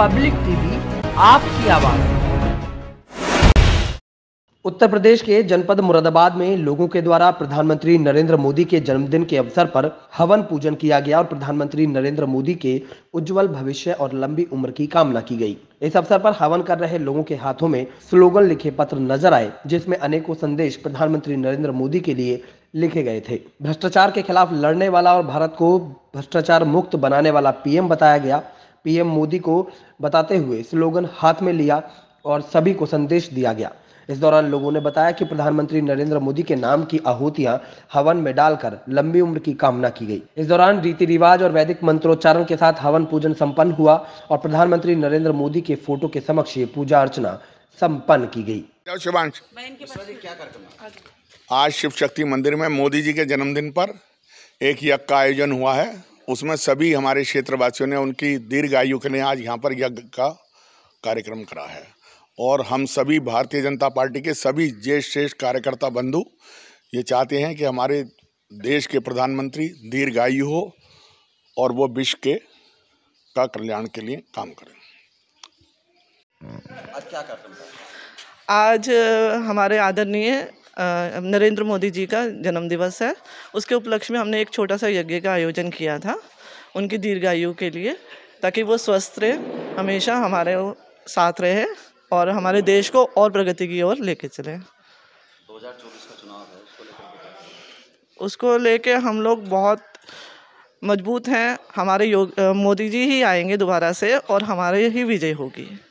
public TV आपकी आवाज उत्तर प्रदेश के जनपद मुरादाबाद में लोगों के द्वारा प्रधानमंत्री नरेंद्र मोदी के जन्मदिन के अवसर पर हवन पूजन किया गया और प्रधानमंत्री नरेंद्र मोदी के उज्जवल भविष्य और लंबी उम्र की कामना की गई इस अवसर पर हवन कर रहे लोगों के हाथों में स्लोगन लिखे पत्र नजर आए जिसमें अनेकों संदेश प्रधानमंत्री नरेंद्र मोदी के लिए लिखे गए थे भ्रष्टाचार के खिलाफ लड़ने वाला और भारत को भ्रष्टाचार मुक्त बनाने वाला पीएम बताया गया पीएम मोदी को बताते हुए स्लोगन हाथ में लिया और सभी को संदेश दिया गया इस दौरान लोगों ने बताया कि प्रधानमंत्री नरेंद्र मोदी के नाम की आहूतियां हवन में डालकर लंबी उम्र की कामना की गई इस दौरान रीति रिवाज और वैदिक मंत्रोच्चारण के साथ हवन पूजन संपन्न हुआ और प्रधानमंत्री नरेंद्र मोदी के फोटो के समक्ष पूजा अर्चना संपन्न की गई शुभांश आज शिव शक्ति मंदिर में मोदी जी के जन्मदिन पर एक यज्ञ का आयोजन हुआ है उसमें सभी हमारे क्षेत्रवासियों ने उनकी दीर्घ आयु के लिए आज यहाँ पर यज्ञ का कार्यक्रम करा है और हम सभी भारतीय जनता पार्टी के सभी ज्येष्ठ श्रेष्ठ कार्यकर्ता बंधु ये चाहते हैं कि हमारे देश के प्रधानमंत्री दीर्घायु हो और वो विश्व के का कल्याण के लिए काम करें आज क्या कार्यक्रम आज हमारे आदरणीय नरेंद्र मोदी जी का जन्मदिवस है उसके उपलक्ष्य में हमने एक छोटा सा यज्ञ का आयोजन किया था उनकी दीर्घायु के लिए ताकि वो स्वस्थ रहे हमेशा हमारे साथ रहे और हमारे देश को और प्रगति की ओर लेके चले उसको लेके हम लोग बहुत मजबूत हैं हमारे योग मोदी जी ही आएंगे दोबारा से और हमारे ही विजय होगी